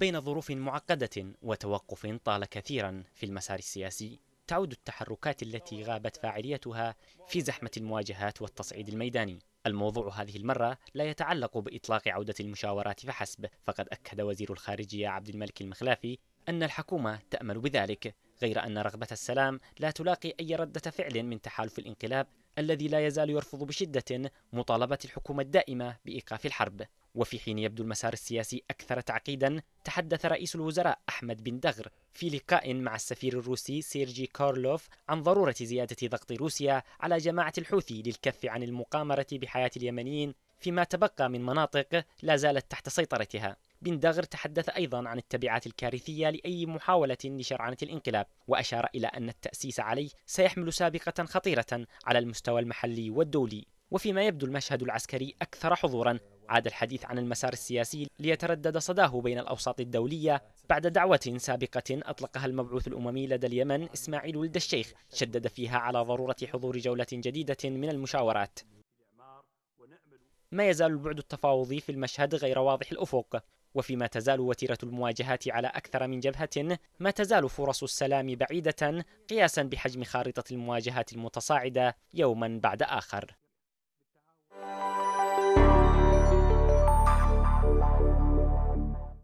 بين ظروف معقدة وتوقف طال كثيرا في المسار السياسي تعود التحركات التي غابت فاعليتها في زحمة المواجهات والتصعيد الميداني الموضوع هذه المرة لا يتعلق بإطلاق عودة المشاورات فحسب فقد أكد وزير الخارجية عبد الملك المخلافي أن الحكومة تأمل بذلك غير أن رغبة السلام لا تلاقي أي ردة فعل من تحالف الانقلاب الذي لا يزال يرفض بشدة مطالبة الحكومة الدائمة بإيقاف الحرب وفي حين يبدو المسار السياسي أكثر تعقيدا تحدث رئيس الوزراء أحمد بن دغر في لقاء مع السفير الروسي سيرجي كارلوف عن ضرورة زيادة ضغط روسيا على جماعة الحوثي للكف عن المقامرة بحياة اليمنيين فيما تبقى من مناطق لا زالت تحت سيطرتها بن دغر تحدث أيضا عن التبعات الكارثية لأي محاولة لشرعنة الانقلاب وأشار إلى أن التأسيس عليه سيحمل سابقة خطيرة على المستوى المحلي والدولي وفيما يبدو المشهد العسكري أكثر حضورا عاد الحديث عن المسار السياسي ليتردد صداه بين الأوساط الدولية بعد دعوة سابقة أطلقها المبعوث الأممي لدى اليمن إسماعيل ولد الشيخ شدد فيها على ضرورة حضور جولة جديدة من المشاورات ما يزال البعد التفاوضي في المشهد غير واضح الأفق وفيما تزال وتيرة المواجهات على أكثر من جبهة ما تزال فرص السلام بعيدة قياسا بحجم خارطة المواجهات المتصاعدة يوما بعد آخر